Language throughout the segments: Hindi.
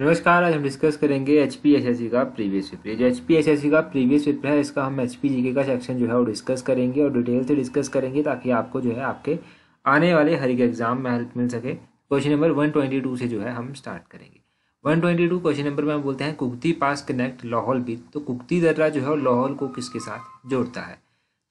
नमस्कार आज हम डिस्कस करेंगे H P S S C का प्रीवियस पेपर जो H P S S C का प्रीवियस पेपर है इसका हम एच पी जी के का सेक्शन जो है वो डिस्कस करेंगे और डिटेल से डिस्कस करेंगे ताकि आपको जो है आपके आने वाले हर एक एग्जाम में हेल्प मिल सके question number one twenty two से जो है हम स्टार्ट करेंगे one twenty two question number में हम बोलते हैं कुकती पास कनेक्ट लाहौल बीच तो कुकती दर्रा जो है लाहौल को किसके साथ जोड़ता है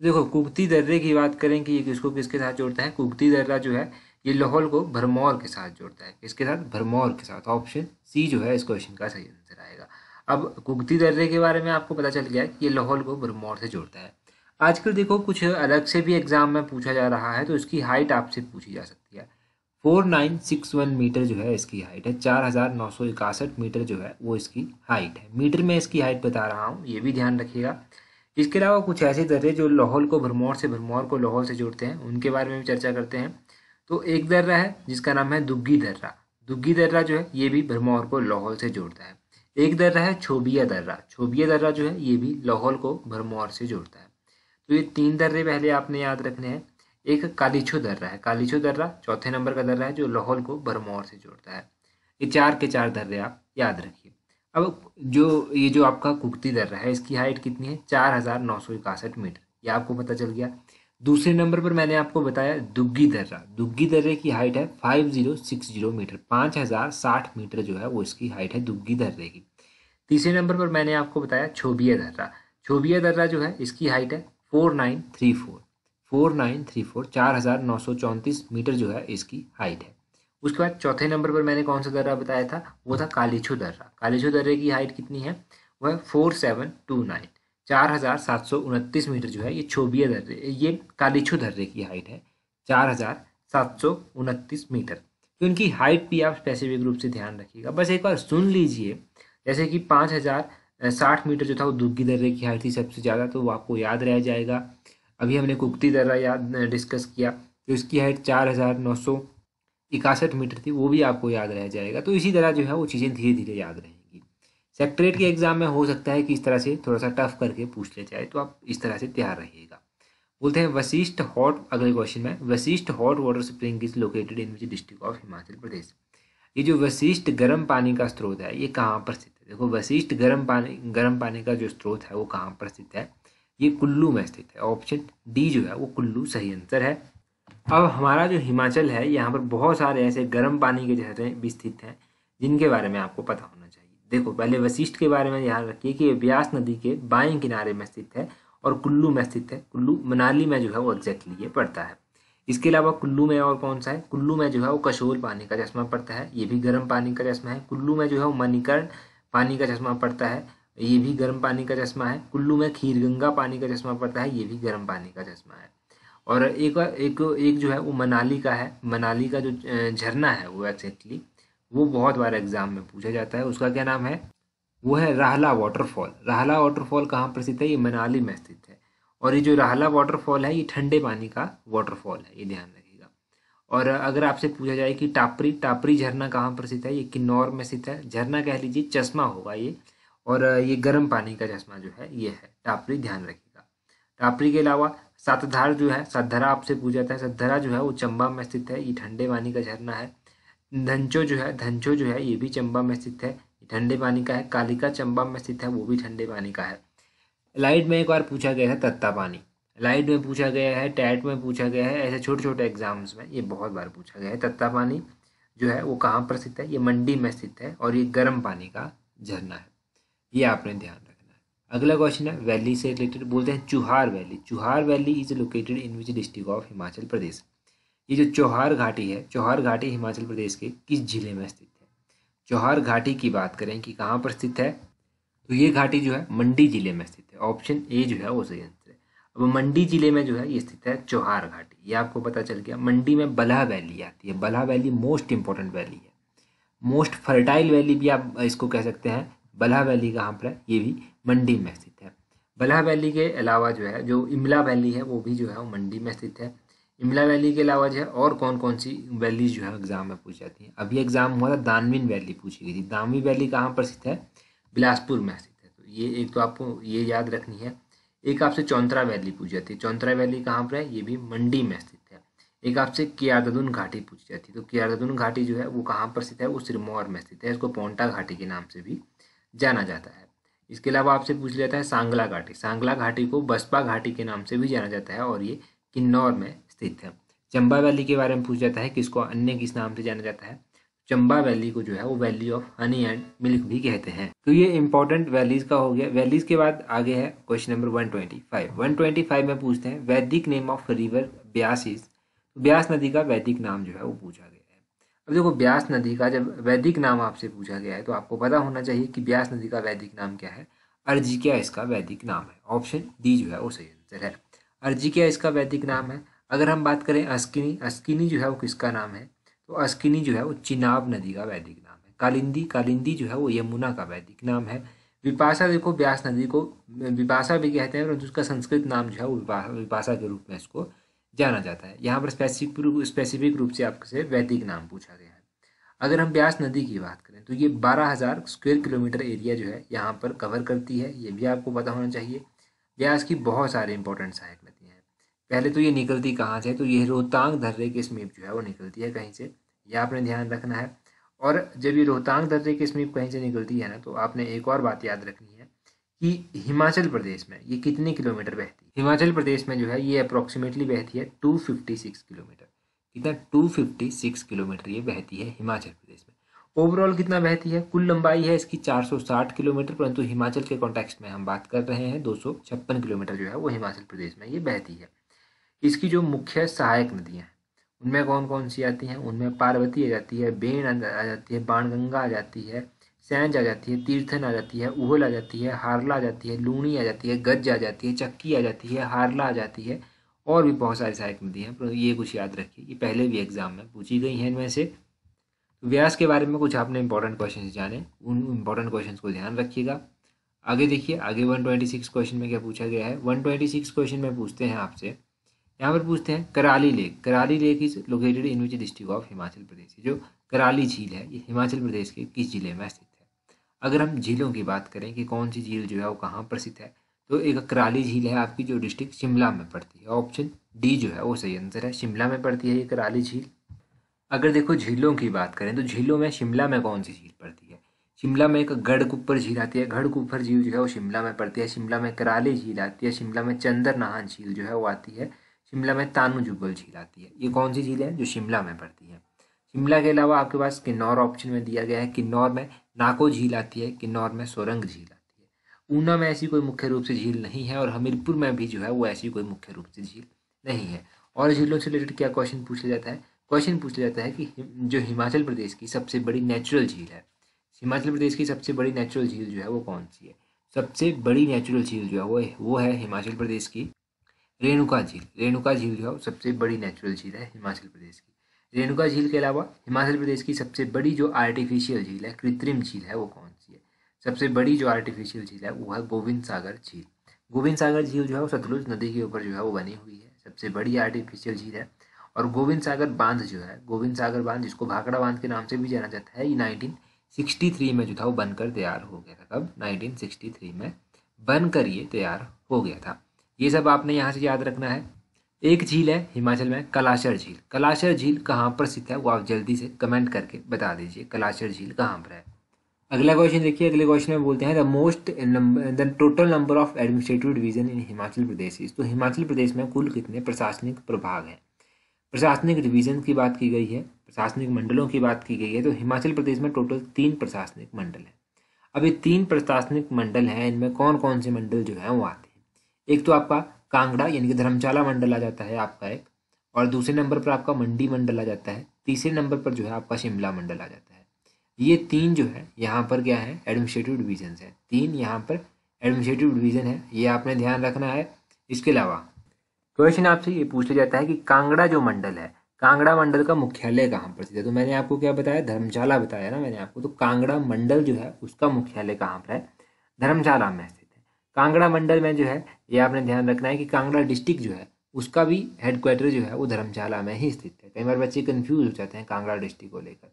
देखो कुकती दर्रे की बात करें कि ये किसको किसके साथ जोड़ता है कुकती दर्रा जो है ये लाहौल को भरमौर के साथ जोड़ता है इसके साथ भरमौर के साथ ऑप्शन सी जो है इस क्वेश्चन का सही आंसर आएगा अब कुगती दर्रे के बारे में आपको पता चल गया कि ये लाहौल को भरमौर से जोड़ता है आजकल देखो कुछ अलग से भी एग्जाम में पूछा जा रहा है तो इसकी हाइट आपसे पूछी जा सकती है four nine six one meter जो है इसकी हाइट है चार हज़ार नौ सौ इकसठ मीटर जो है वो इसकी हाइट है मीटर में इसकी हाइट बता रहा हूँ ये भी ध्यान रखिएगा इसके अलावा कुछ ऐसे दर्रे जो लाहौल को भरमौर से भरमौर को लाहौल से जोड़ते हैं उनके बारे में भी चर्चा करते हैं तो एक दर्रा है जिसका नाम है दुग्गी दर्रा दुग्गी दर्रा जो है ये भी भरमौर को लाहौल से जोड़ता है एक दर्रा है छोबिया दर्रा छोबिया दर्रा जो है ये भी लाहौल को भरमौर से जोड़ता है तो ये तीन दर्रे पहले आपने याद रखने हैं एक कालीछो दर्रा है कालीछो दर्रा चौथे नंबर का दर्रा है जो लाहौल को भरमौर से जोड़ता है ये चार के चार दर्रे आप याद रखिए अब जो ये जो आपका कुकती दर्रा है इसकी हाइट कितनी है चार हज़ार नौ सौ इकसठ मीटर ये आपको पता चल गया दूसरे नंबर पर मैंने आपको बताया दुग्गी दर्रा दुग्गी दर्रे की हाइट है five zero six zero meter पाँच हज़ार साठ मीटर जो है वो इसकी हाइट है दुग्गी दर्रे की तीसरे नंबर पर मैंने आपको बताया छोबिया दर्रा छोबिया दर्रा जो है इसकी हाइट है four nine three four four nine three four चार हज़ार नौ सौ चौंतीस मीटर जो है इसकी हाइट है उसके बाद चौथे नंबर पर मैंने कौन सा दर्रा बताया था वो था कालीछो दर्रा कालीछो दर्रे की हाइट कितनी है वह फोर सेवन टू नाइन चार हज़ार सात सौ उनतीस मीटर जो है ये छोबिया दर्रे ये कालीछो दर्रे की हाइट है चार हज़ार सात सौ उनतीस मीटर तो इनकी हाइट भी आप स्पेसिफिक रूप से ध्यान रखिएगा बस एक बार सुन लीजिए जैसे कि पाँच हज़ार साठ मीटर जो था वो दुग्गी दर्रे की हाइट थी सबसे ज़्यादा तो वो आपको याद रह जाएगा अभी हमने कुकती दर्रा याद डिस्कस किया तो इसकी हाइट चार हज़ार नौ सौ इकासठ मीटर थी वो भी आपको याद रह जाएगा तो इसी तरह जो है वो चीज़ें धीरे धीरे याद रहेंगी सेक्ट्रेट के एग्जाम में हो सकता है कि इस तरह से थोड़ा सा टफ करके पूछ ले जाए तो आप इस तरह से तैयार रहिएगा बोलते हैं वशिष्ठ हॉट अगले क्वेश्चन में Vashisht hot water spring is located in which district of Himachal Pradesh ये जो वशिष्ठ गर्म पानी का स्रोत है ये कहाँ पर स्थित है देखो वशिष्ठ गर्म पानी गर्म पानी का जो स्रोत है वो कहाँ पर स्थित है ये कुल्लू में स्थित है ऑप्शन डी जो है वो कुल्लू सही आंसर है अब हमारा जो हिमाचल है यहाँ पर बहुत सारे ऐसे गर्म पानी के झरने भी स्थित हैं जिनके बारे में आपको पता होना देखो पहले वशिष्ठ के बारे में ध्यान रखिए कि ब्यास नदी के बाएं किनारे में स्थित है और कुल्लू में स्थित है कुल्लू मनाली में जो है वो एग्जैक्टली ये पड़ता है इसके अलावा कुल्लू में और कौन सा है कुल्लू में जो है वो कशोल पानी का चश्मा पड़ता है ये भी गर्म पानी का चश्मा है कुल्लू में जो है वो मणिकर्ण पानी का चश्मा पड़ता है ये भी गर्म पानी का चश्मा है कुल्लू में खीर गंगा पानी का चश्मा पड़ता है ये भी गर्म पानी का चश्मा है और एक एक एक जो है वो मनाली का है मनाली का जो झरना है वो एक्जैक्टली वो बहुत बार एग्जाम में पूछा जाता है उसका क्या नाम है वो है राहला वाटरफॉल राहला वाटरफॉल कहाँ पर स्थित है ये मनाली में स्थित है और ये जो राहला वाटरफॉल है ये ठंडे पानी का वाटरफॉल है ये ध्यान रखिएगा और अगर आपसे पूछा जाए कि टापरी टापरी झरना कहाँ पर स्थित है ये किन्नौर में स्थित है झरना कह लीजिए चश्मा होगा ये और ये गर्म पानी का चश्मा जो है ये है टापरी ध्यान रखिएगा टापरी के अलावा सातधार जो है सातधरा आपसे पूछा जाता है सतधरा जो है वो चंबा में स्थित है ये ठंडे पानी का झरना है धनचो जो है धनचो जो है ये भी चंबा में स्थित है ठंडे पानी का है कालिका चंबा में स्थित है वो भी ठंडे पानी का है लाइट में एक बार पूछा गया है तत्ता पानी लाइट में पूछा गया है टैट में पूछा गया है ऐसे छोटे छोटे एग्जाम्स में ये बहुत बार पूछा गया है तत्ता पानी जो है वो कहाँ पर स्थित है ये मंडी में स्थित है और ये गर्म पानी का झरना है ये आपने ध्यान रखना है अगला क्वेश्चन है वैली से रिलेटेड बोलते हैं Chuhar valley Chuhar valley is located in which district of Himachal Pradesh ये जो चौहार घाटी है चौहार घाटी हिमाचल प्रदेश के किस जिले में स्थित है चौहार घाटी की बात करें कि कहाँ पर स्थित है तो ये घाटी जो है मंडी जिले में स्थित है ऑप्शन ए जो है वो सही आंसर है अब मंडी जिले में जो है ये स्थित है चौहार घाटी ये आपको पता चल गया मंडी में बला वैली आती है Balh valley most important valley है मोस्ट फर्टाइल वैली भी आप इसको कह सकते हैं बला वैली कहाँ पर है ये भी मंडी में स्थित है बला वैली के अलावा जो है जो इमला वैली है वो भी जो है वो मंडी में स्थित है इमला वैली के अलावा जो है और कौन कौन सी वैली जो है एग्ज़ाम में पूछी जाती है अभी एग्ज़ाम हुआ था दानवीन वैली पूछी गई थी दानवी वैली कहाँ पर स्थित है बिलासपुर में स्थित है तो ये एक तो आपको ये याद रखनी है एक आपसे चौंतरा वैली पूछी जाती है चौंतरा वैली कहाँ पर है ये भी मंडी में स्थित है एक आपसे कियारदुन घाटी पूछी जाती है तो कियारदुन घाटी जो है वो कहाँ पर स्थित है वो सिरमौर में स्थित है इसको पोंटा घाटी के नाम से भी जाना जाता है इसके अलावा आपसे पूछ लेता जाता है सांगला घाटी सांगला घाटी को बसपा घाटी के नाम से भी जाना जाता है और ये किन्नौर में स्थित है चंबा वैली के बारे में पूछा जाता है कि इसको अन्य किस नाम से जाना जाता है चंबा वैली को जो है वो valley of honey and milk भी कहते हैं तो ये इंपॉर्टेंट वैलीज का हो गया वैलीज के बाद आगे है क्वेश्चन नंबर 125 125 में पूछते हैं Vedic name of river Beas is Beas नदी का वैदिक नाम जो है वो पूछा गया है अब देखो ब्यास नदी का जब वैदिक नाम आपसे पूछा गया है तो आपको पता होना चाहिए कि ब्यास नदी का वैदिक नाम क्या है अर्जिकिया इसका वैदिक नाम है ऑप्शन डी जो है वो सही आंसर है अर्जिकिया इसका वैदिक नाम है अगर हम बात करें अस्किनी अस्किनी जो है वो किसका नाम है तो अस्किनी जो है वो चिनाब नदी का वैदिक नाम है कालिंदी कालिंदी जो है वो यमुना का वैदिक नाम है विपाशा देखो ब्यास नदी को विपाशा भी कहते हैं परंतु उसका संस्कृत नाम जो है वो विपाशा के रूप में इसको जाना जाता है यहाँ पर स्पेसिफिक स्पेसिफिक रूप से आपसे वैदिक नाम पूछा गया है अगर हम ब्यास नदी की बात करें तो ये बारह हज़ार स्क्वेयर किलोमीटर एरिया जो है यहाँ पर कवर करती है ये भी आपको पता होना चाहिए ब्यास की बहुत सारे इंपॉर्टेंट साइट पहले तो ये निकलती कहाँ से तो ये रोहतांग दर्रे के स्मीप जो है वो निकलती है कहीं से ये आपने ध्यान रखना है और जब ये रोहतांग दर्रे के स्मीप कहीं से निकलती है ना तो आपने एक और बात याद रखनी है कि हिमाचल प्रदेश में ये कितने किलोमीटर बहती है हिमाचल प्रदेश में जो है ये अप्रोक्सीमेटली बहती है सिक्स किलोमीटर कितना सिक्स किलोमीटर ये बहती है हिमाचल प्रदेश में ओवरऑल कितना बहती है कुल लंबाई है इसकी 460 किलोमीटर परंतु हिमाचल के कॉन्टेक्स्ट में हम बात कर रहे हैं दो किलोमीटर जो है वो हिमाचल प्रदेश में ये बहती है इसकी जो मुख्य सहायक नदियाँ हैं उनमें कौन कौन सी आती हैं उनमें पार्वती आ जाती है बेण आ जाती है बाणगंगा आ जाती है सैंज आ जाती है तीर्थन आ जाती है उहल आ जाती है हारला आ जाती है लूणी आ जाती है गज आ जाती है चक्की आ जाती है हारला आ जाती है और भी बहुत सारी सहायक नदियाँ हैं ये कुछ याद रखिए ये पहले भी एग्जाम में पूछी गई हैं इनमें से व्यास के बारे में कुछ आपने इंपॉर्टेंट क्वेश्चन जाने उन इंपॉर्टेंट क्वेश्चन को ध्यान रखिएगा आगे देखिए आगे 126 क्वेश्चन में क्या पूछा गया है 126 क्वेश्चन में पूछते हैं आपसे यहाँ पर पूछते हैं Karali lake Karali lake is located in which district of Himachal Pradesh जो कराली झील है ये हिमाचल प्रदेश के किस जिले में स्थित है अगर हम झीलों की बात करें कि कौन सी झील जो है वो कहाँ प्रसिद्ध है तो एक कराली झील है आपकी जो डिस्ट्रिक्ट शिमला में पड़ती है ऑप्शन डी जो है वो सही आंसर है शिमला में पड़ती है ये कराली झील अगर देखो झीलों की बात करें तो झीलों में शिमला में कौन सी झील पड़ती है शिमला में एक गढ़कुप्पर झील आती है गढ़कुप्पर झील जो है वो शिमला में पड़ती है शिमला में कराली झील आती है शिमला में चंद्र नाहन झील जो है वो आती है शिमला में तानू जुगल झील आती है ये कौन सी झील है जो शिमला में पड़ती है शिमला के अलावा आपके पास किन्नौर ऑप्शन में दिया गया है किन्नौर में नाको झील आती है किन्नौर में सोरंग झील आती है ऊना में ऐसी कोई मुख्य रूप से झील नहीं है और हमीरपुर में भी जो है वो ऐसी कोई मुख्य रूप से झील नहीं है और झीलों से रिलेटेड क्या क्वेश्चन पूछा जाता है क्वेश्चन पूछा जाता है कि जो हिमाचल प्रदेश की सबसे बड़ी नेचुरल झील है हिमाचल प्रदेश की सबसे बड़ी नेचुरल झील जो है वो कौन सी है सबसे बड़ी नेचुरल झील जो है वो वो है हिमाचल प्रदेश की रेणुका झील रेणुका झील जो है सबसे बड़ी नेचुरल झील है हिमाचल प्रदेश की रेणुका झील के अलावा हिमाचल प्रदेश की सबसे बड़ी जो आर्टिफिशियल झील है कृत्रिम झील है वो कौन सी है सबसे बड़ी जो आर्टिफिशियल झील है वो है गोविंद सागर झील गोविंद सागर झील जो है वो सतलुज नदी के ऊपर जो है वो बनी हुई है सबसे बड़ी आर्टिफिशियल झील है और गोविंद सागर बांध जो है गोविंद सागर बांध जिसको भाखड़ा बांध के नाम से भी जाना जाता है ये नाइनटीन सिक्सटी थ्री में जो था वो बनकर तैयार हो गया था कब नाइनटीन सिक्सटी थ्री में बनकर ये तैयार हो गया था ये सब आपने यहाँ से याद रखना है एक झील है हिमाचल में कलाशर झील कलाशर झील कहाँ पर स्थित है वो आप जल्दी से कमेंट करके बता दीजिए कलाशर झील कहाँ पर है अगला क्वेश्चन देखिए अगले क्वेश्चन में बोलते हैं the most the total number of administrative division in Himachal Pradesh तो हिमाचल प्रदेश में कुल कितने प्रशासनिक प्रभाग हैं प्रशासनिक डिवीजन की बात की गई है प्रशासनिक मंडलों की बात की गई है तो हिमाचल प्रदेश में टोटल तीन प्रशासनिक मंडल हैं अब ये तीन प्रशासनिक मंडल हैं इनमें कौन कौन से मंडल जो हैं वो आते हैं एक तो आपका कांगड़ा यानी कि धर्मशाला मंडल आ जाता है आपका एक और दूसरे नंबर पर आपका मंडी मंडल आ जाता है तीसरे नंबर पर जो है आपका शिमला मंडल आ जाता है ये तीन जो है यहाँ पर क्या है एडमिनिस्ट्रेटिव डिवीजन है तीन यहाँ पर एडमिनिस्ट्रेटिव डिवीजन है ये आपने ध्यान रखना है इसके अलावा क्वेश्चन आपसे ये पूछ लिया जाता है कि कांगड़ा जो मंडल है कांगड़ा मंडल का मुख्यालय कहाँ पर स्थित है तो मैंने आपको क्या बताया धर्मशाला बताया ना मैंने आपको तो कांगड़ा मंडल जो है उसका मुख्यालय कहाँ पर है धर्मशाला में कांगड़ा मंडल में जो है ये आपने ध्यान रखना है कि कांगड़ा डिस्ट्रिक्ट जो है उसका भी हेडक्वार्टर जो है वो धर्मशाला में ही स्थित है कई बार बच्चे कन्फ्यूज हो जाते हैं कांगड़ा डिस्ट्रिक्ट को लेकर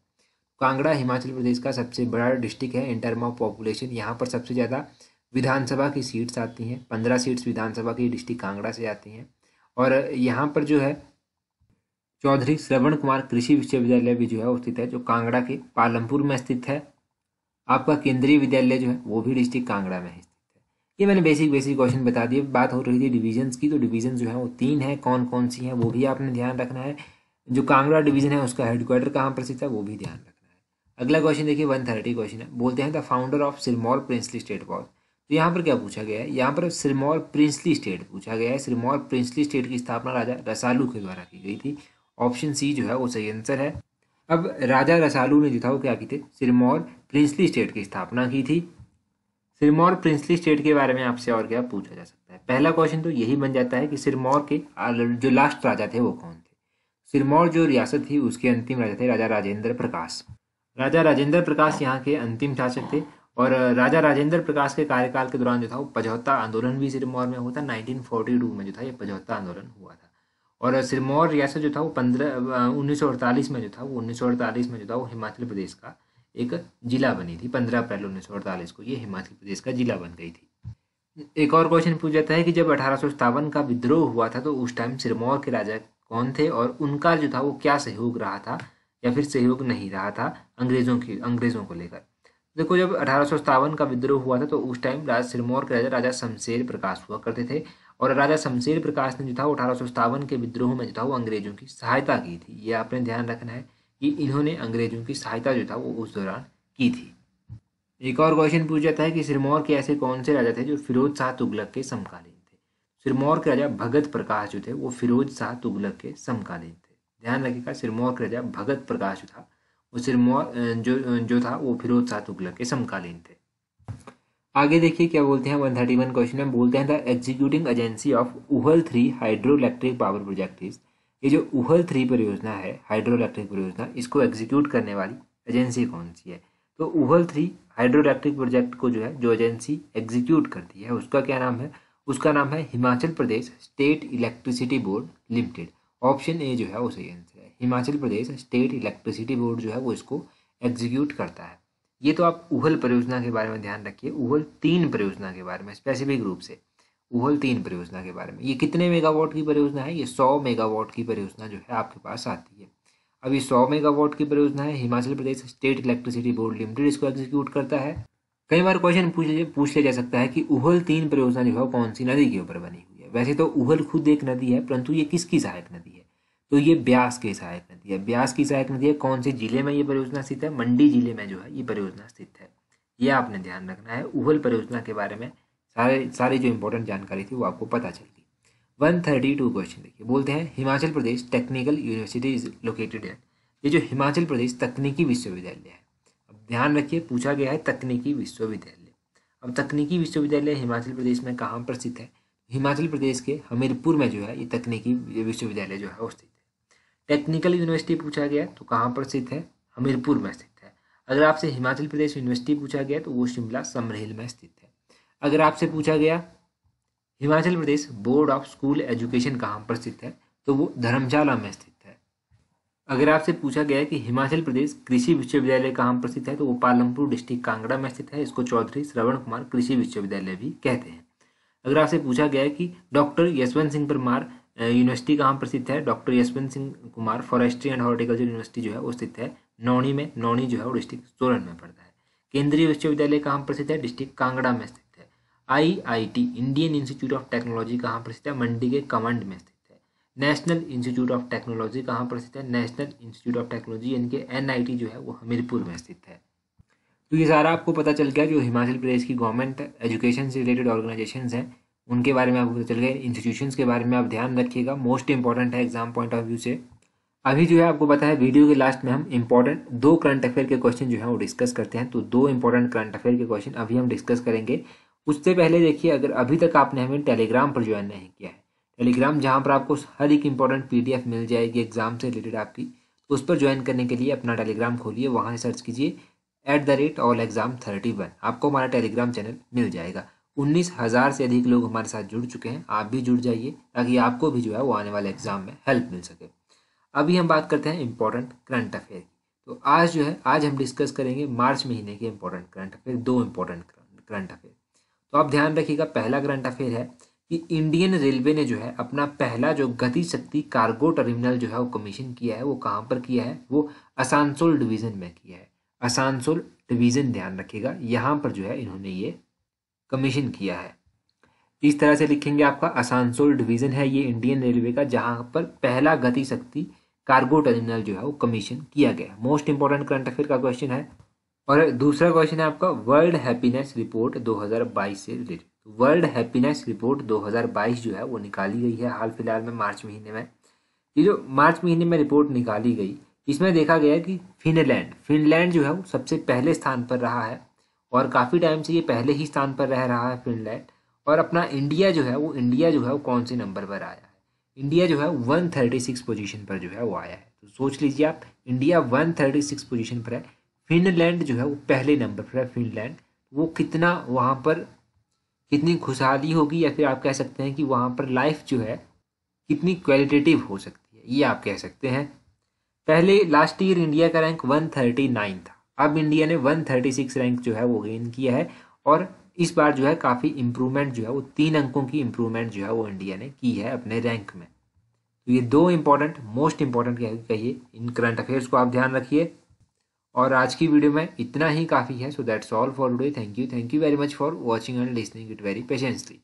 कांगड़ा हिमाचल प्रदेश का सबसे बड़ा डिस्ट्रिक्ट है इन टर्म ऑफ पॉपुलेशन यहाँ पर सबसे ज़्यादा विधानसभा की सीट्स आती हैं पंद्रह सीट्स विधानसभा की डिस्ट्रिक्ट कांगड़ा से आती हैं और यहाँ पर जो है चौधरी श्रवण कुमार कृषि विश्वविद्यालय भी जो है स्थित है जो कांगड़ा के पालमपुर में स्थित है आपका केंद्रीय विद्यालय जो है वो भी डिस्ट्रिक्ट कांगड़ा में है ये मैंने बेसिक बेसिक क्वेश्चन बता दिए बात हो रही थी डिवीजन्स की तो डिवीजन जो है वो तीन है कौन कौन सी है वो भी आपने ध्यान रखना है जो कांगड़ा डिवीजन है उसका हेडक्वार्टर कहाँ पर स्थित है वो भी ध्यान रखना है अगला क्वेश्चन देखिए वन थर्टी क्वेश्चन है बोलते हैं the founder of Sirmaur princely state was तो यहाँ पर क्या पूछा गया है यहाँ पर सिरमौर प्रिंसली स्टेट पूछा गया है सिरमौर प्रिंसली स्टेट की स्थापना राजा रसालू के द्वारा की गई थी ऑप्शन सी जो है वो सही आंसर है अब राजा रसालू ने जो था वो क्या की थी सिरमौर प्रिंसली स्टेट की स्थापना की थी सिरमौर प्रिंसली स्टेट के बारे में आपसे और क्या पूछा जा सकता है पहला क्वेश्चन तो यही बन जाता है कि सिरमौर के जो लास्ट राजा थे वो कौन थे सिरमौर जो रियासत थी उसके अंतिम राजा थे राजा राजेंद्र प्रकाश राजा राजेंद्र प्रकाश यहाँ के अंतिम शासक थे और राजा राजेंद्र प्रकाश के कार्यकाल के दौरान जो था वो पझौता आंदोलन भी सिरमौर में हुआ था नाइनटीन में जो था ये पझौता आंदोलन हुआ था और सिरमौर रियासत जो था वो पंद्रह उन्नीस में जो था वो उन्नीस में जो था वो हिमाचल प्रदेश का एक जिला बनी थी पंद्रह अप्रैल उन्नीस सौ अड़तालीस को ये हिमाचल प्रदेश का जिला बन गई थी एक और क्वेश्चन पूछ जाता है कि जब अठारह का विद्रोह हुआ था तो उस टाइम सिरमौर के राजा कौन थे और उनका जो था वो क्या सहयोग रहा था या फिर सहयोग नहीं रहा था अंग्रेजों की अंग्रेजों को लेकर देखो जब अठारह का विद्रोह हुआ था तो उस टाइम राज सिरमौर के राजा राजा शमशेर प्रकाश हुआ करते थे और राजा शमशेर प्रकाश ने जो था वो अठारह के विद्रोह में जो था वो अंग्रेजों की सहायता की थी ये आपने ध्यान रखना है कि इन्होंने अंग्रेजों की सहायता जो था वो उस दौरान की थी एक और क्वेश्चन पूछ जाता है कि सिरमौर के ऐसे कौन से राजा थे जो फिरोज शाह तुगलक के समकालीन थे सिरमौर के राजा भगत प्रकाश जो थे वो फिरोज शाह तुगलक के समकालीन थे ध्यान रखिएगा सिरमौर के राजा भगत प्रकाश जो था वो सिरमौर जो जो था वो फिरोज शाह तुगलक के समकालीन थे आगे देखिए क्या बोलते हैं वन थर्टी वन क्वेश्चन में बोलते हैं the executing agency of Uhl three hydro electric power project is ये जो उहल थ्री परियोजना है हाइड्रो इलेक्ट्रिक परियोजना इसको एग्जीक्यूट करने वाली एजेंसी कौन सी है तो Uhl three hydro electric project को जो है जो एजेंसी एग्जीक्यूट करती है उसका क्या नाम है उसका नाम है Himachal Pradesh state electricity board limited option A जो है वो सही आंसर है Himachal Pradesh state electricity board जो है वो इसको एग्जीक्यूट करता है ये तो आप उहल परियोजना के बारे में ध्यान रखिए उहल तीन परियोजना के बारे में स्पेसिफिक रूप से उहल तीन परियोजना के बारे में ये कितने मेगावाट की परियोजना है ये सौ मेगावाट की परियोजना जो है आपके पास आती है अब ये सौ मेगावाट की परियोजना है Himachal Pradesh state electricity board limited इसको एग्जीक्यूट करता है कई बार क्वेश्चन पूछ लिया पूछ लिया जा सकता है कि उहल तीन परियोजना जो है कौन सी नदी के ऊपर बनी हुई है वैसे तो उहल खुद एक नदी है परंतु ये किसकी सहायक नदी है तो ये ब्यास की सहायक नदी है ब्यास की सहायक नदी है कौन से जिले में ये परियोजना स्थित है मंडी जिले में जो है ये परियोजना स्थित है ये आपने ध्यान रखना है उहल परियोजना के बारे में सारे सारी जो इम्पोर्टेंट जानकारी थी वो आपको पता चलती वन थर्टी टू क्वेश्चन देखिए बोलते हैं Himachal Pradesh technical university is located at ये जो हिमाचल प्रदेश तकनीकी विश्वविद्यालय है अब ध्यान रखिए पूछा गया है तकनीकी विश्वविद्यालय अब तकनीकी विश्वविद्यालय हिमाचल प्रदेश में कहाँ पर स्थित है हिमाचल प्रदेश के हमीरपुर में जो है ये तकनीकी विश्वविद्यालय जो है वो स्थित है टेक्निकल यूनिवर्सिटी पूछा गया तो कहाँ पर स्थित है हमीरपुर में स्थित है अगर आपसे हिमाचल प्रदेश यूनिवर्सिटी पूछा गया तो वो शिमला समरहिल में स्थित है अगर आपसे पूछा गया Himachal Pradesh board of school education कहाँ पर स्थित है तो वो धर्मशाला में स्थित है अगर आपसे पूछा गया कि हिमाचल प्रदेश कृषि विश्वविद्यालय कहाँ पर स्थित है तो वो पालमपुर डिस्ट्रिक्ट कांगड़ा में स्थित है इसको चौधरी श्रवण कुमार कृषि विश्वविद्यालय भी कहते हैं अगर आपसे पूछा गया कि डॉक्टर यशवंत सिंह परमार यूनिवर्सिटी कहाँ पर स्थित है doctor Yashwant Singh Kumar forestry and horticulture university जो है वो स्थित है नौनी में नौनी जो है वो डिस्ट्रिक्ट सोलन में पड़ता है केंद्रीय विश्वविद्यालय कहाँ पर स्थित है डिस्ट्रिक्ट कांगड़ा में स्थित IIT Indian institute of technology कहाँ पर स्थित है मंडी के कमांड में स्थित है नेशनल इंस्टीट्यूट ऑफ टेक्नोलॉजी कहाँ पर स्थित है नेशनल इंस्टीट्यूट ऑफ टेक्नोलॉजी यानी कि एन जो है वो हमीरपुर में स्थित है तो ये सारा आपको पता चल गया जो हिमाचल प्रदेश की गवर्नमेंट एजुकेशन से रिलेटेड ऑर्गेनाइजेशन हैं उनके बारे में आपको पता चल गया इंस्टीट्यूशन के बारे में आप ध्यान रखिएगा मोस्ट इंपॉर्टेंट है एग्जाम पॉइंट ऑफ व्यू से अभी जो है आपको पता है वीडियो के लास्ट में हम इंपॉर्टेंट दो करंट अफेयर के क्वेश्चन जो है वो डिस्कस करते हैं तो दो इंपॉर्टेंट करंट अफेयर के क्वेश्चन अभी हम डिस्कस करेंगे उससे पहले देखिए अगर अभी तक आपने हमें टेलीग्राम पर ज्वाइन नहीं किया है टेलीग्राम जहाँ पर आपको हर एक इंपॉर्टेंट पी मिल जाएगी एग्जाम से रिलेटेड आपकी तो उस पर ज्वाइन करने के लिए अपना टेलीग्राम खोलिए वहाँ से सर्च कीजिए at the rate all exam thirty one आपको हमारा टेलीग्राम चैनल मिल जाएगा उन्नीस हज़ार से अधिक लोग हमारे साथ जुड़ चुके हैं आप भी जुड़ जाइए ताकि आपको भी जो है वो आने वाले एग्ज़ाम में हेल्प मिल सके अभी हम बात करते हैं इम्पोर्टेंट करंट अफेयर की तो आज जो है आज हम डिस्कस करेंगे मार्च महीने के इम्पोर्टेंट करंट अफेयर दो इम्पोर्टेंट करंट अफेयर तो आप ध्यान रखिएगा पहला ग्रंट अफेयर है कि इंडियन रेलवे ने जो है अपना पहला जो गति शक्ति कार्गो टर्मिनल जो है वो कमीशन किया है वो कहाँ पर किया है वो असानसोल डिवीज़न में किया है असानसोल डिवीज़न ध्यान रखिएगा यहाँ पर जो है इन्होंने ये कमीशन किया है इस तरह से लिखेंगे आपका असानसोल डिवीज़न है ये इंडियन रेलवे का जहाँ पर पहला गति शक्ति कार्गो टर्मिनल जो है वो कमीशन किया गया मोस्ट इंपॉर्टेंट करंट अफेयर का क्वेश्चन है और दूसरा क्वेश्चन है आपका वर्ल्ड हैप्पीनेस रिपोर्ट 2022 से रिलेटेड वर्ल्ड हैप्पीनेस रिपोर्ट 2022 जो है वो निकाली गई है हाल फिलहाल में मार्च महीने में ये जो मार्च महीने में रिपोर्ट निकाली गई इसमें देखा गया कि फिनलैंड फिनलैंड जो है वो सबसे पहले स्थान पर रहा है और काफ़ी टाइम से ये पहले ही स्थान पर रह रहा है फिनलैंड और अपना इंडिया जो है वो इंडिया जो है वो कौन से नंबर पर आया है इंडिया जो है वन थर्टी सिक्स पर जो है वो आया है तो सोच लीजिए आप India one thirty six position पर है फिनलैंड जो है वो पहले नंबर पर है फिनलैंड वो कितना वहाँ पर कितनी खुशहाली होगी या फिर आप कह सकते हैं कि वहाँ पर लाइफ जो है कितनी क्वालिटेटिव हो सकती है ये आप कह सकते हैं पहले लास्ट ईयर इंडिया का रैंक 139 था अब इंडिया ने 136 रैंक जो है वो गेन किया है और इस बार जो है काफ़ी इम्प्रूवमेंट जो है वो तीन अंकों की इम्प्रूवमेंट जो है वो इंडिया ने की है अपने रैंक में तो ये दो इम्पॉर्टेंट मोस्ट इम्पॉर्टेंट कहिए इन करंट अफेयर्स को आप ध्यान रखिए और आज की वीडियो में इतना ही काफ़ी है so that's all for today thank you thank you very much for watching and listening it very patiently